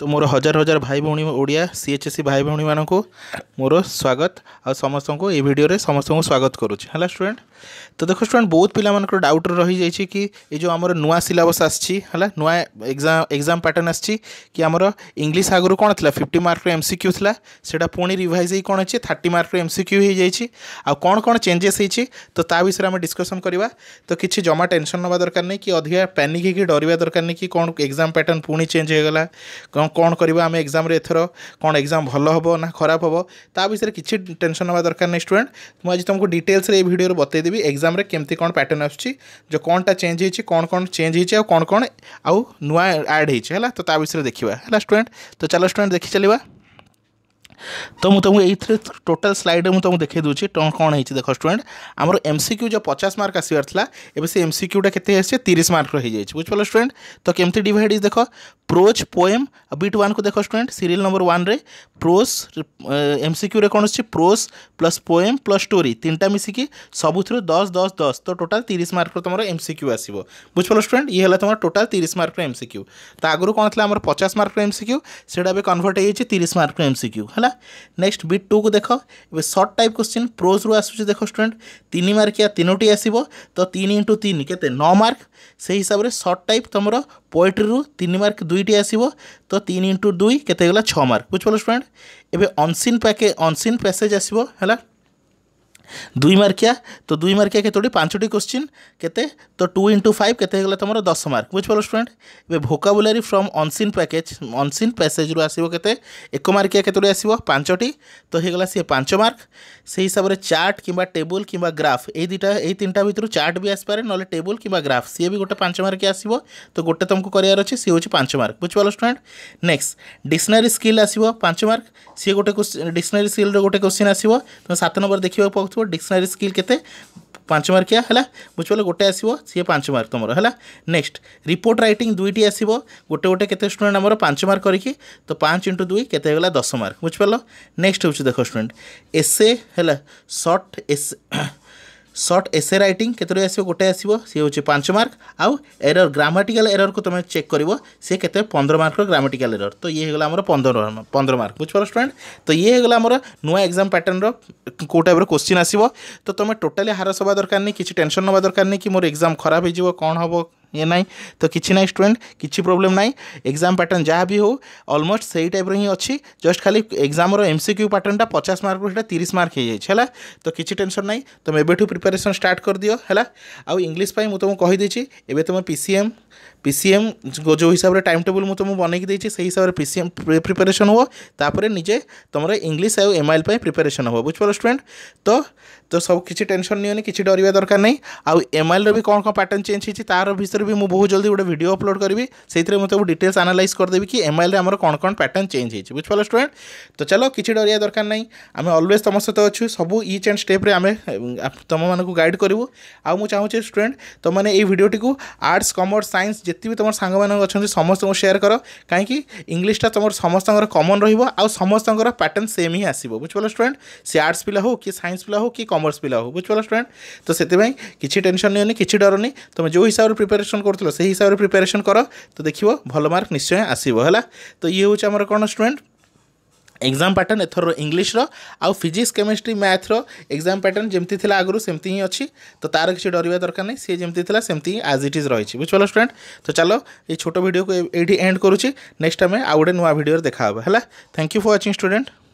ତ ମୋର ହଜାର ହଜାର ଭାଇ ଭଉଣୀ Odia C H S E ଭାଇ ଭଉଣୀମାନଙ୍କୁ ମୋର ସ୍ୱାଗତ ଆଉ ସମସ୍ତଙ୍କୁ ଏଇ ଭିଡ଼ିଓରେ ସମସ୍ତଙ୍କୁ ସ୍ୱାଗତ କରୁଛି ହେଲା ଷ୍ଟୁଡେଣ୍ଟ ତ ଦେଖ ଷ୍ଟୁଡେଣ୍ଟ ବହୁତ ପିଲାମାନଙ୍କର ଡାଉଟ୍ ରହିଯାଇଛି କି ଏଇ ଯେଉଁ ଆମର ନୂଆ ସିଲାବସ୍ ଆସିଛି ହେଲା ନୂଆ ଏକ୍ଜାମ୍ ଏକ୍ଜାମ୍ ପ୍ୟାଟର୍ନ ଆସିଛି କି ଆମର ଇଂଲିଶ ଆଗରୁ କ'ଣ ଥିଲା ଫିଫ୍ଟି ମାର୍କର ଏମ୍ ସି କ୍ୟୁ ଥିଲା ସେଇଟା ପୁଣି ରିଭାଇଜ୍ ହେଇ କ'ଣ ଅଛି ଥାର୍ଟି ମାର୍କର ଏମ୍ ସି କ୍ୟୁ ହେଇଯାଇଛି ଆଉ କ'ଣ କ'ଣ ଚେଞ୍ଜେସ୍ ହେଇଛି ତ ତା ବିଷୟରେ ଆମେ ଡିସ୍କସନ୍ କରିବା ତ କିଛି ଜମା ଟେନସନ୍ ନେବା ଦରକାର ନାହିଁ କି ଅଧିକା ପ୍ୟାନିକ୍ ହେଇକି ଡରିବା ଦରକାର ନାହିଁ କି କ'ଣ ଏକ୍ଜାମ୍ ପ୍ୟାଟର୍ନ ପୁଣି ଚେଞ୍ଜ ହେଇଗଲା କ'ଣ କ'ଣ କରିବା ଆମେ ଏକ୍ଜାମ୍ରେ ଏଥର କ'ଣ ଏକ୍ଜାମ୍ ଭଲ ହେବ ନା ଖରାପ ହେବ ତା ବିଷୟରେ କିଛି ଟେନସନ୍ ହେବା ଦରକାର ନାହିଁ ଷ୍ଟୁଡେଣ୍ଟ ମୁଁ ଆଜି ତୁମକୁ ଡିଟେଲ୍ସରେ ଏଇ ଭିଡ଼ିଓରେ ବତେଇଦେବି ଏକ୍ଜାମ୍ରେ କେମିତି କ'ଣ ପ୍ୟାଟର୍ନ ଆସୁଛି ଯେଉଁ କ'ଣଟା ଚେଞ୍ଜ ହେଇଛି କ'ଣ କ'ଣ ଚେଞ୍ଜ ହେଇଛି ଆଉ କ'ଣ କ'ଣ ଆଉ ନୂଆ ଆଡ଼୍ ହେଇଛି ହେଲା ତ ତା ବିଷୟରେ ଦେଖିବା ହେଲା ଷ୍ଟୁଡେଣ୍ଟ ତ ଚାଲ ଷ୍ଟୁଡେଣ୍ଟ ଦେଖି ଚାଲିବା ତ ମୁଁ ତୁମକୁ ଏଇଥିରେ ଟୋଟାଲ୍ ସ୍ଲାଇଡ଼୍ରେ ମୁଁ ତୁମକୁ ଦେଖାଇ ଦେଉଛି କ'ଣ ହେଇଛି ଦେଖ ଷ୍ଟୁଡେଣ୍ଟ ଆମର ଏମ୍ ସି କ୍ୟୁ ଯେଉଁ ପଚାଶ ମାର୍କ ଆସିବାର ଥିଲା ଏବେ ସେ ଏମ୍ ସି କ୍ୟୁଟା କେତେ ଆସିଛି ତିରିଶ ମାର୍କର ହେଇଯାଇଛି ବୁଝିପାରିଲ ଷ୍ଟୁଡେଣ୍ଟ ତ କେମିତି ଡିଭାଇଡ଼ ହେଇଛି ଦେଖ ପ୍ରୋଜ୍ ପୋଏମ୍ ବିଟ୍ ୱାନ୍କୁ ଦେଖ ଷ୍ଟୁଡେଣ୍ଟ ସିରିଏଲ୍ ନମ୍ବର ୱାନ୍ରେ ପ୍ରୋଜ୍ ଏମ୍ ସି କ୍ୟୁରେ କ'ଣ ଅଛି prose plus poem plus story ତିନିଟା ମିଶିକି ସବୁଥିରୁ ଦଶ ଦଶ ଦଶ ତ ଟୋଟାଲ୍ ତିରିଶ ମାର୍କର ତୁମର ଏମ୍ ସି କ୍ୟୁ ଆସିବ ବୁଝିପାରିଲ ଷ୍ଟୁଡେଣ୍ଟ ଇଏ ହେଲା ତୁମର ଟୋଟାଲ୍ ତିରିଶ ମାର୍କର ଏମ୍ ସି କ୍ୟୁ ତା ଆଗରୁ କ'ଣ ଥିଲା ଆମର ପଚାଶ ମାର୍କର ଏମ୍ ସି କ୍ୟୁ ସେଇଟା ଏବେ କନଭର୍ଟ ହେଇଯାଇଛି ତିରିଶ ମାର୍କର ଏମ୍ ସି କ୍ୟୁ ହେଲା নেক্সট ବିଟ୍ ଟୁକୁ ଦେଖ ଏବେ ସର୍ଟ ଟାଇପ୍ କୋଶ୍ଚିନ୍ ପ୍ରୋଜ୍ରୁ ଆସୁଛି ଦେଖ ଷ୍ଟୁଡେଣ୍ଟ ତିନି ମାର୍କିଆ ତିନୋଟି ଆସିବ ତ ତିନି ଇଣ୍ଟୁ ତିନି କେତେ ନଅ ମାର୍କ ସେହି ହିସାବରେ ସର୍ଟ ଟାଇପ୍ ତୁମର ପୋଏଟ୍ରିରୁ ତିନି ମାର୍କ ଦୁଇଟି ଆସିବ ତ ତିନି ଇଣ୍ଟୁ ଦୁଇ କେତେ ହେଇଗଲା ଛଅ ମାର୍କ ବୁଝିପାରିଲ ଷ୍ଟୁଡେଣ୍ଟ ଏବେ ଅନସିନ୍ ପ୍ୟାକେ ଅନସିନ୍ ପ୍ୟାସେଜ୍ ଆସିବ ହେଲା दुई मार्किया तो दुई मार्किया केतोटी पांचटी क्वेश्चन केते तो टू इंटु फाइव के तुम दस मार्क बुझ स्टूडेंट ए vocabulary from unseen package unseen passage रु आसो के एक मार्किया केतोटी आसो पांचटी तो होगा सी पांच मार्क से हिसाब से चार्ट कि टेबुल कि ग्राफ ये दुटा ये तीन टा भितर चार्ट भी आसपे ना टेबुल कि ग्राफ सी भी गोटे पांच मार्क आसो तो गोटे तुमको करार अच्छे सी हूँ पांच मार्क बुझिपार स्टूडेंट नेक्स्ट डिक्शनारी स्किल आसो पांच मार्क सी गोटे डिक्शनारी स्किल गोटे क्वेश्चन आसो तुम सात नंबर देखा पड़ो ଆସିବ ଡିକ୍ସନାରୀ ସ୍କିଲ୍ କେତେ ପାଞ୍ଚ ମାର୍କିଆ ହେଲା ବୁଝିପାରିଲ ଗୋଟେ ଆସିବ ସିଏ ପାଞ୍ଚ ମାର୍କ ତୁମର ହେଲା ନେକ୍ସଟ ରିପୋର୍ଟ ରାଇଟିଂ ଦୁଇଟି ଆସିବ ଗୋଟେ ଗୋଟେ କେତେ ଷ୍ଟୁଡେଣ୍ଟ ଆମର ପାଞ୍ଚ ମାର୍କ କରିକି ତ ପାଞ୍ଚ ଇଣ୍ଟୁ ଦୁଇ କେତେ ହେଇଗଲା ଦଶ ମାର୍କ ବୁଝିପାରିଲ ନେକ୍ସଟ ହେଉଛି ଦେଖ ଷ୍ଟୁଡେଣ୍ଟ ଏସେ ହେଲା ସର୍ଟ ଏସେ सर्ट एसे रईटिंग केतोटी गोटे आसो सी हूँ पांच मार्क आउ एरर ग्रामाटिकाल एरर को तुम चेक कर सी के पंद्रह मार्क ग्रामाटिकाल एरर तो ये होगा पंद्रह पंद्रह मार्क बुझिपार स्टूडेंट तो ये होगा आम नुआ एक्जाम पैटर्न रो टाइप क्वेश्चन आसो तो तुम टोटाली हारस हवा दरकार नहीं किसी टेनसन ना दरकार नहीं कि मोर एक्जाम खराब हो कौन हम ଇଏ ନାହିଁ ତ କିଛି ନାହିଁ ଷ୍ଟୁଡ଼େଣ୍ଟ କିଛି ପ୍ରୋବ୍ଲେମ୍ ନାହିଁ ଏକ୍ଜାମ୍ ପ୍ୟାଟର୍ନ ଯାହା ବି ହେଉ ଅଲମୋଷ୍ଟ ସେଇ ଟାଇପ୍ର ହିଁ ଅଛି ଜଷ୍ଟ ଖାଲି ଏକ୍ଜାମ୍ର ଏମ୍ ସି କ୍ୟୁ ପ୍ୟାଟର୍ନଟା ପଚାଶ ମାର୍କରୁ ସେଇଟା ତିରିଶ ମାର୍କ ହେଇଯାଇଛି ହେଲା ତ କିଛି ଟେନସନ୍ ନାହିଁ ତୁମେ ଏବେଠୁ ପ୍ରିପାରେସନ୍ ଷ୍ଟାର୍ଟ କରିଦିଅ ହେଲା ଆଉ ଇଂଲିଶ ପାଇଁ ମୁଁ ତୁମକୁ କହିଦେଇଛି ଏବେ ତୁମେ P C M P C M ଯେଉଁ ହିସାବରେ ଟାଇମ୍ ଟେବୁଲ୍ ମୁଁ ତୁମକୁ ବନେଇକି ଦେଇଛି ସେଇ ହିସାବରେ ପି ସି ଏମ୍ ପ୍ରିପାରେସନ୍ ହୁଅ ତାପରେ ନିଜେ ତୁମର ଇଂଲିଶ ଆଉ ଏମ୍ ଆଇ ଏଲ୍ ପାଇଁ ପ୍ରିପାରେସନ୍ ହେବ ବୁଝିପାରିଲ ଷ୍ଟୁଡ଼େଣ୍ଟ ତ ତ ସବୁ କିଛି ଟେନସନ୍ ନିଅନି କିଛି ଡରିବା ଦରକାର ନାହିଁ ଆଉ ଏମ୍ ଆଇ ଏଲ୍ର ବି କ'ଣ କ'ଣ ପ୍ୟାଟର୍ନ ଚେଞ୍ଜ ହେଇଛି ତା'ର ଭିତରେ ଉପରେ ବି ମୁଁ ବହୁତ ଜଲ୍ଦି ଗୋଟେ ଭିଡ଼ିଓ ଅପଲୋଡ଼ କରିବି ସେଇଥିରେ ମୁଁ ତାକୁ ଡିଟେଲ୍ସ ଆନାଲାଇଜ୍ କରିଦେବି କି ଏମ୍ଆଇଏଲ୍ରେ ଆମର କ'ଣ କ'ଣ ପ୍ୟାଟର୍ନ ଚେଞ୍ଜ ହେଇଛି ବୁଝିପାରିଲ ଷ୍ଟୁଡେଣ୍ଟ ତ ଚାଲ କିଛି ଡରିବା ଦରକାର ନାହିଁ ଆମେ ଅଲୱେଜ୍ ତୁମ ସହିତ ଅଛୁ ସବୁ ଇଚ୍ ଆଣ୍ଡ ଷ୍ଟେପ୍ରେ ଆମେ ତୁମମାନଙ୍କୁ ଗାଇଡ଼ କରିବୁ ଆଉ ମୁଁ ଚାହୁଁଛି ଷ୍ଟୁଡେଣ୍ଟ ତୁମମାନେ ଏଇ ଭିଡ଼ିଓଟିକୁ ଆର୍ଟ୍ସ କମର୍ସ ସାଇନ୍ସ ଯେତେ ବି ତୁମର ସାଙ୍ଗମାନେ ଅଛନ୍ତି ସମସ୍ତଙ୍କୁ ସେୟାର କର କାହିଁକି ଇଂଲିଶଟା ତୁମର ସମସ୍ତଙ୍କର କମନ୍ ରହିବ ଆଉ ସମସ୍ତଙ୍କର ପ୍ୟାଟର୍ନ ସେମ୍ ହିଁ ଆସିବ ବୁଝିପାରିଲ ଷ୍ଟୁଡେଣ୍ଟ ସେ ଆର୍ଟ୍ସ ପିଲା ହଉ କି ସାଇନ୍ସ ପିଲା ହଉ କି କମର୍ସ ପିଲା ହଉ ବୁଝିପାରିଲ ଷ୍ଟୁଡେଣ୍ଟ ତ ସେଥିପାଇଁ କିଛି ଟେନସନ୍ ନିଅନି କିଛି ଡରନି ତୁମେ ଯେଉଁ ହିସାବରେ ପ୍ରିପାରେସନ୍ ପ୍ରିପାରେସନ୍ କରୁଥିଲ ସେହି ହିସାବରେ ପ୍ରିପାରେସନ୍ କର ତ ଦେଖିବ ଭଲ ମାର୍କ ନିଶ୍ଚୟ ଆସିବ ହେଲା ତ ଇଏ ହେଉଛି ଆମର କ'ଣ ଷ୍ଟୁଡ଼େଣ୍ଟ ଏକ୍ଜାମ୍ ପ୍ୟାଟର୍ନ ଏଥର ଇଂଲିଶର ଆଉ ଫିଜିକ୍ସ କେମିଷ୍ଟ୍ରି ମ୍ୟାଥ୍ର ଏକ୍ଜାମ୍ ପ୍ୟାଟର୍ନ ଯେମିତି ଥିଲା ଆଗରୁ ସେମିତି ହିଁ ଅଛି ତ ତା'ର କିଛି ଡରିବା ଦରକାର ନାହିଁ ସିଏ ଯେମିତି ଥିଲା ସେମିତି ହିଁ ଆଜ୍ ଇଟ୍ ଇଜ୍ ରହିଛି ବୁଝିପାରିଲ ଷ୍ଟୁଡେଣ୍ଟ ତ ଚାଲ ଏଇ ଛୋଟ ଭିଡ଼ିଓକୁ ଏଇଠି ଏଣ୍ଡ କରୁଛି ନେକ୍ସଟ୍ ଟାଇମ୍ ଆଉ ଗୋଟେ ନୂଆ ଭିଡ଼ିଓରେ ଦେଖା ହେବ ହେଲା thank you for watching student